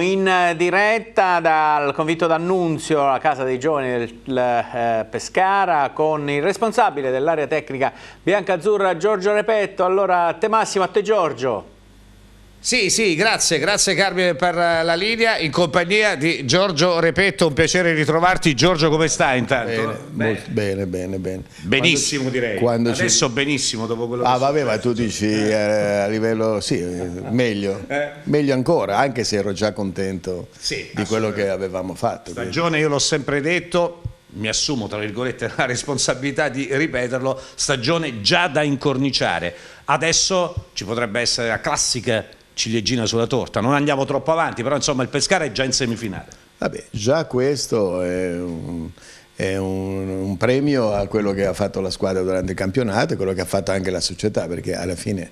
In diretta dal convitto d'annunzio a Casa dei Giovani del eh, Pescara con il responsabile dell'area tecnica bianca-azzurra Giorgio Repetto. Allora, a te Massimo, a te Giorgio. Sì, sì, grazie, grazie Carmine per eh, la linea in compagnia di Giorgio Repetto, un piacere ritrovarti. Giorgio, come stai intanto? Bene, bene, bene, bene. Benissimo quando, direi. Adesso ci... benissimo dopo quello ah, che Ah, vabbè, ma tu dici eh. eh, a livello sì, meglio. Eh. Meglio ancora, anche se ero già contento sì, di quello che avevamo fatto. Stagione io l'ho sempre detto, mi assumo tra virgolette la responsabilità di ripeterlo, stagione già da incorniciare. Adesso ci potrebbe essere la classica ciliegina sulla torta, non andiamo troppo avanti, però insomma il Pescara è già in semifinale. Vabbè, già questo è un, è un, un premio a quello che ha fatto la squadra durante il campionato e quello che ha fatto anche la società, perché alla fine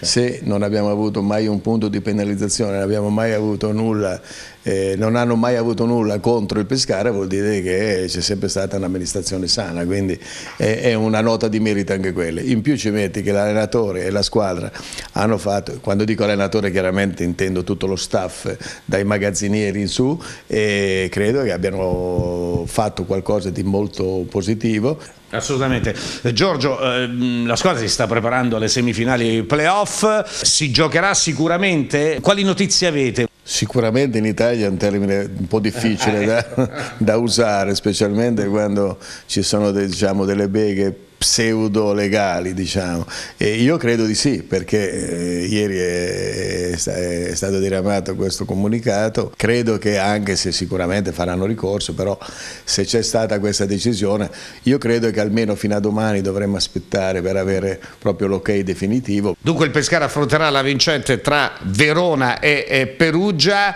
cioè. se non abbiamo avuto mai un punto di penalizzazione, non abbiamo mai avuto nulla, eh, non hanno mai avuto nulla contro il pescare, vuol dire che c'è sempre stata un'amministrazione sana, quindi è, è, una nota di merito anche quella. In più ci metti che l'allenatore e la squadra hanno fatto, quando dico allenatore chiaramente intendo tutto lo staff, dai magazzinieri in su, e credo che abbiano fatto qualcosa di molto positivo. Assolutamente. Giorgio, eh, mm, la squadra si sta preparando alle semifinali playoff, si giocherà sicuramente. Quali notizie avete? Sicuramente in Italia è un termine un po' difficile da, da usare, specialmente quando ci sono diciamo, delle beghe pseudo legali diciamo e io credo di sì perché eh, ieri è, è, stato diramato questo comunicato credo che anche se sicuramente faranno ricorso però se c'è stata questa decisione io credo che almeno fino a domani dovremmo aspettare per avere proprio l'ok definitivo dunque il Pescara affronterà la vincente tra Verona e, e Perugia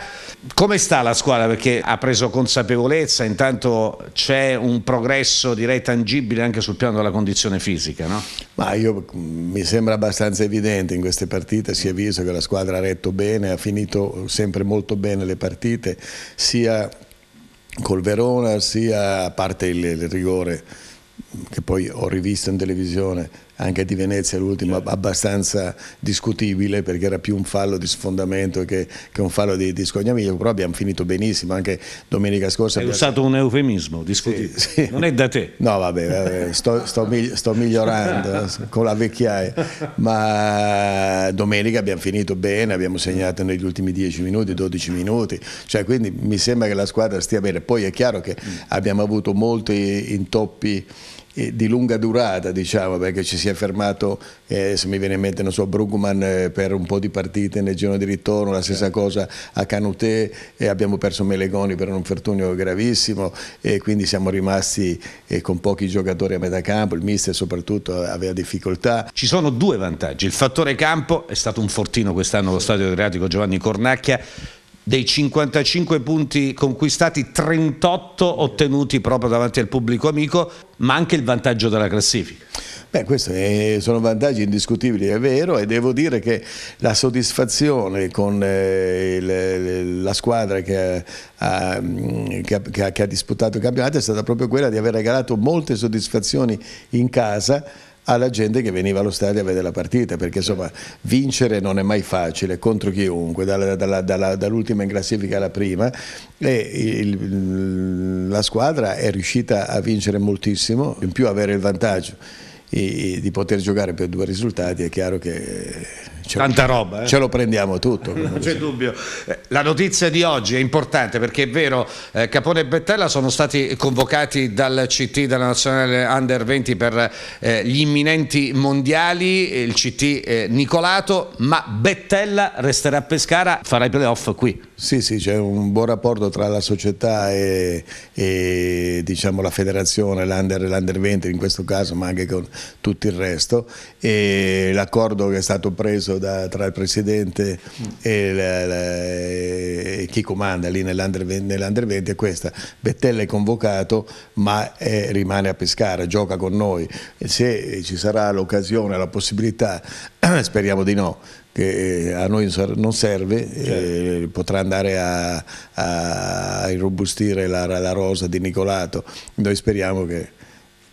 come sta la squadra perché ha preso consapevolezza intanto c'è un progresso direi tangibile anche sul piano della condizione condizione fisica, no? Ma io, mm, mi sembra abbastanza evidente in queste partite, si è visto che la squadra ha retto bene, ha finito sempre molto bene le partite, sia col Verona sia a parte il, il rigore che poi ho rivisto in televisione anche di Venezia l'ultimo certo. abbastanza discutibile perché era più un fallo di sfondamento che, che un fallo di, di scognamiglio però abbiamo finito benissimo anche domenica scorsa è usato un eufemismo discutibile sì, sì. non è da te no vabbè, vabbè sto, sto, sto, migliorando con la vecchiaia ma domenica abbiamo finito bene abbiamo segnato negli ultimi 10 minuti 12 minuti cioè quindi mi sembra che la squadra stia bene poi è chiaro che mm. abbiamo avuto molti intoppi di lunga durata, diciamo, perché ci si è fermato, eh, se mi viene in mente, non so, Brugman eh, per un po' di partite nel giorno di ritorno, la stessa certo. cosa a Canutè, abbiamo perso Melegoni per un infortunio gravissimo e quindi siamo rimasti eh, con pochi giocatori a metà campo, il mister soprattutto aveva difficoltà. Ci sono due vantaggi, il fattore campo è stato un fortino quest'anno allo Stadio Adriatico Giovanni Cornacchia, dei 55 punti conquistati, 38 ottenuti proprio davanti al pubblico amico, ma anche il vantaggio della classifica. Beh, questi sono vantaggi indiscutibili, è vero, e devo dire che la soddisfazione con eh, il, la squadra mm, che ha, che, ha, che ha disputato il campionato è stata proprio quella di aver regalato molte soddisfazioni in casa alla gente che veniva allo stadio a vedere la partita, perché insomma vincere non è mai facile contro chiunque, dall'ultima dall in classifica alla prima e il, la squadra è riuscita a vincere moltissimo, in più avere il vantaggio di poter giocare per due risultati è chiaro che cioè, Tanta roba. Eh? Ce lo prendiamo tutto. non c'è dubbio. Eh, la notizia di oggi è importante perché è vero, eh, Capone e Bettella sono stati convocati dal CT, dalla Nazionale Under 20 per eh, gli imminenti mondiali, il CT eh, Nicolato, ma Bettella resterà a Pescara, farà i playoff qui. Sì, sì, c'è un buon rapporto tra la società e, e diciamo, la federazione, l'Under l'Under 20 in questo caso, ma anche con tutto il resto. E l'accordo che è stato preso confronto da, tra il presidente e, la, la, e chi comanda lì nell'Under 20, nell 20, è questa. Bettella è convocato ma è, rimane a pescare, gioca con noi. E se ci sarà l'occasione, la possibilità, speriamo di no, che eh, a noi non serve, certo. eh, potrà andare a, a, a irrobustire la, la rosa di Nicolato. Noi speriamo che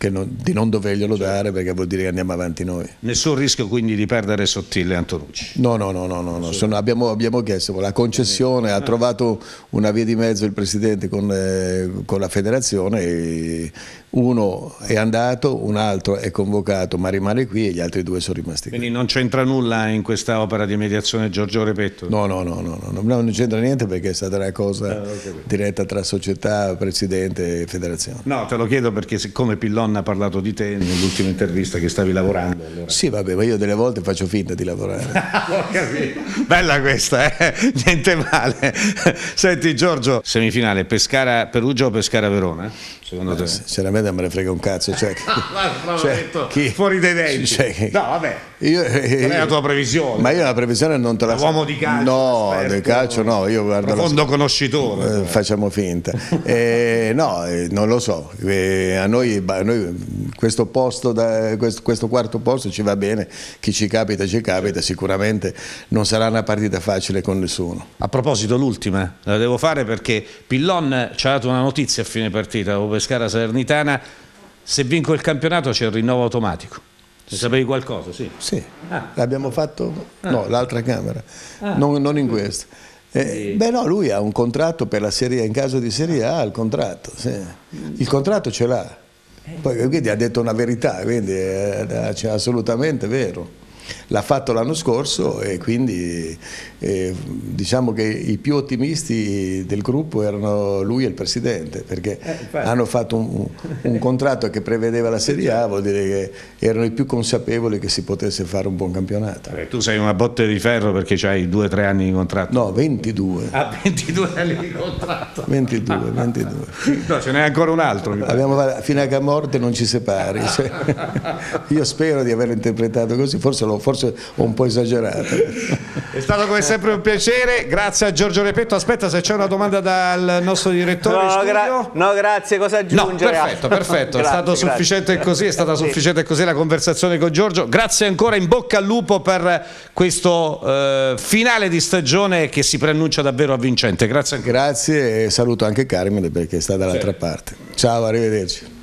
non, di non doverglielo certo. dare perché vuol dire che andiamo avanti noi. Nessun rischio quindi di perdere Sottile Antonucci? No, no, no, no, no Sono, abbiamo, abbiamo, chiesto la concessione, ha trovato una via di mezzo il Presidente con, eh, con la federazione e uno è andato, un altro è convocato ma rimane qui e gli altri due sono rimasti qui. Quindi non c'entra nulla in questa opera di mediazione Giorgio Repetto? No, no, no, no, no, non c'entra niente perché è stata una cosa ah, diretta tra società, presidente e federazione. No, te lo chiedo perché siccome Pillon ha parlato di te nell'ultima intervista che stavi lavorando. Sì, vabbè, ma io delle volte faccio finta di lavorare. Ho capito. Bella questa, eh? niente male. Senti Giorgio, semifinale Pescara-Perugia o Pescara-Verona? Secondo eh, te? Sinceramente non me ne frega un cazzo. Cioè, ah, cioè, detto, chi, fuori dai denti. Cioè, no, vabbè. Io, non è eh, la tua previsione. Ma io la previsione non te la faccio. Uomo di calcio. No, esperto, calcio no. Io guardo profondo la... conoscitore. Eh, cioè. facciamo finta. eh, no, eh, non lo so. Eh, a noi, a noi questo, posto da, questo, questo, quarto posto ci va bene, chi ci capita ci capita, sicuramente non sarà una partita facile con nessuno. A proposito l'ultima, la devo fare perché Pillon ci ha dato una notizia a fine partita, dopo Pescara Salernitana, se vinco il campionato c'è il rinnovo automatico. Sì. Sapevi qualcosa? Sì. Sì, ah. l'abbiamo fatto, ah. no, ah. l'altra Camera, ah. non, non in questa. Eh, beh no, lui ha un contratto per la Serie A, in caso di Serie A ha il contratto, sì. il contratto ce l'ha. Poi, quindi ha detto una verità, quindi eh, eh, è, cioè, è assolutamente vero l'ha fatto l'anno scorso e quindi eh, diciamo che i più ottimisti del gruppo erano lui e il Presidente perché eh, hanno fatto un, un, contratto che prevedeva la Serie A, vuol dire che erano i più consapevoli che si potesse fare un buon campionato. Perché tu sei una botte di ferro perché hai due o tre anni di contratto. No, 22. Ah, 22 anni di contratto. 22, 22. No, ce n'è ancora un altro. Abbiamo, fino a che a morte non ci separi. Cioè, io spero di averlo interpretato così, forse lo forse forse un po' esagerato. È stato come sempre un piacere, grazie a Giorgio Repetto. Aspetta se c'è una domanda dal nostro direttore. No, gra no grazie, cosa aggiungere? No, perfetto, perfetto. grazie, è stato grazie. sufficiente così, è stata sì. sufficiente così la conversazione con Giorgio. Grazie ancora, in bocca al lupo per eh, questo eh, finale di stagione che si preannuncia davvero avvincente. Grazie. Grazie e saluto anche Carmine perché sta dall'altra sì. parte. Ciao, arrivederci.